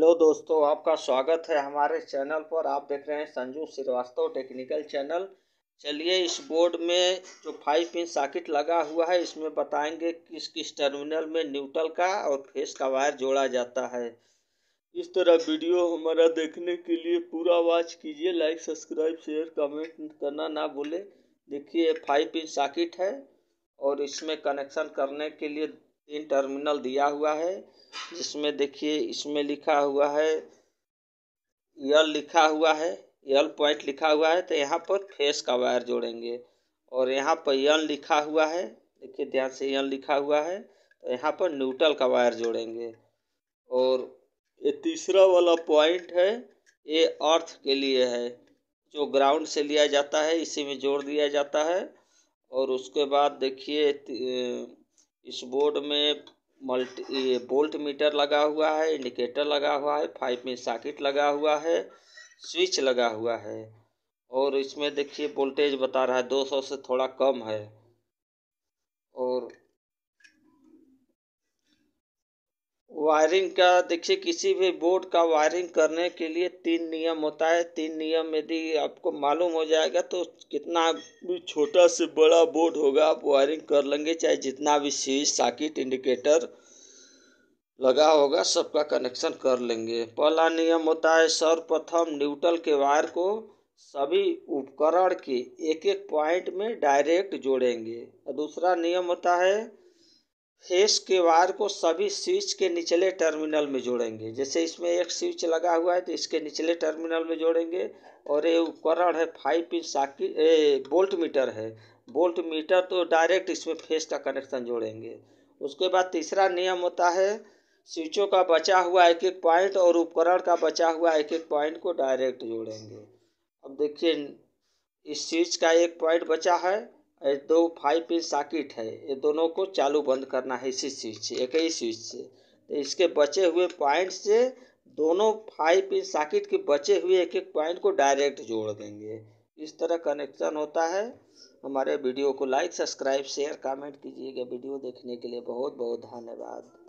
hello दोस्तों आपका स्वागत है हमारे चैनल पर आप देख रहे हैं संजू श्रीवास्तव टेक्निकल चैनल चलिए इस बोर्ड में जो फाइव पिन साकिट लगा हुआ है इसमें बताएंगे किस किस टर्मिनल में न्यूट्रल का और फेस का वायर जोड़ा जाता है इस तरह वीडियो हमारा देखने के लिए पूरा वॉच कीजिए लाइक सब्सक्राइब शेयर कमेंट करना ना भूलें देखिए फाइव पिन साकिट है और इसमें कनेक्शन करने के लिए तीन टर्मिनल दिया हुआ है जिसमें देखिए इसमें लिखा हुआ है यल लिखा हुआ है यल पॉइंट लिखा हुआ है तो यहाँ पर फेस का वायर जोड़ेंगे और यहाँ पर यल लिखा हुआ है देखिए ध्यान से यल लिखा हुआ है तो यहाँ पर न्यूट्रल का वायर जोड़ेंगे और ये तीसरा वाला पॉइंट है ये अर्थ के लिए है जो ग्राउंड से लिया जाता है इसी में जोड़ दिया जाता है और उसके बाद देखिए इस बोर्ड में मल्टी ये वोल्ट मीटर लगा हुआ है इंडिकेटर लगा हुआ है फाइव में साकिट लगा हुआ है स्विच लगा हुआ है और इसमें देखिए वोल्टेज बता रहा है दो सौ से थोड़ा कम है वायरिंग का देखिए किसी भी बोर्ड का वायरिंग करने के लिए तीन नियम होता है तीन नियम यदि आपको मालूम हो जाएगा तो कितना भी छोटा से बड़ा बोर्ड होगा आप वायरिंग कर लेंगे चाहे जितना भी सीज साकिट इंडिकेटर लगा होगा सबका कनेक्शन कर लेंगे पहला नियम होता है सर्वप्रथम न्यूट्रल के वायर को सभी उपकरण के एक एक पॉइंट में डायरेक्ट जोड़ेंगे दूसरा नियम होता है फेस के वायर को सभी स्विच के निचले टर्मिनल में जोड़ेंगे जैसे इसमें एक स्विच लगा हुआ है तो इसके निचले टर्मिनल में जोड़ेंगे और ये उपकरण है five pin a voltmeter है बोल्ट मीटर तो डायरेक्ट इसमें फेस का कनेक्शन जोड़ेंगे उसके बाद तीसरा नियम होता है स्विचों का बचा हुआ एक एक पॉइंट और उपकरण का बचा हुआ एक एक पॉइंट को डायरेक्ट जोड़ेंगे अब देखिए इस स्विच का एक पॉइंट बचा है दो फाइव पिन साकिट है ये दोनों को चालू बंद करना है इसी स्विच से एक ही स्विच से तो इसके बचे हुए पॉइंट से दोनों फाइव पिन साकिट के बचे हुए एक एक पॉइंट को डायरेक्ट जोड़ देंगे इस तरह कनेक्शन होता है हमारे वीडियो को लाइक सब्सक्राइब शेयर कमेंट कीजिएगा वीडियो देखने के लिए बहुत बहुत धन्यवाद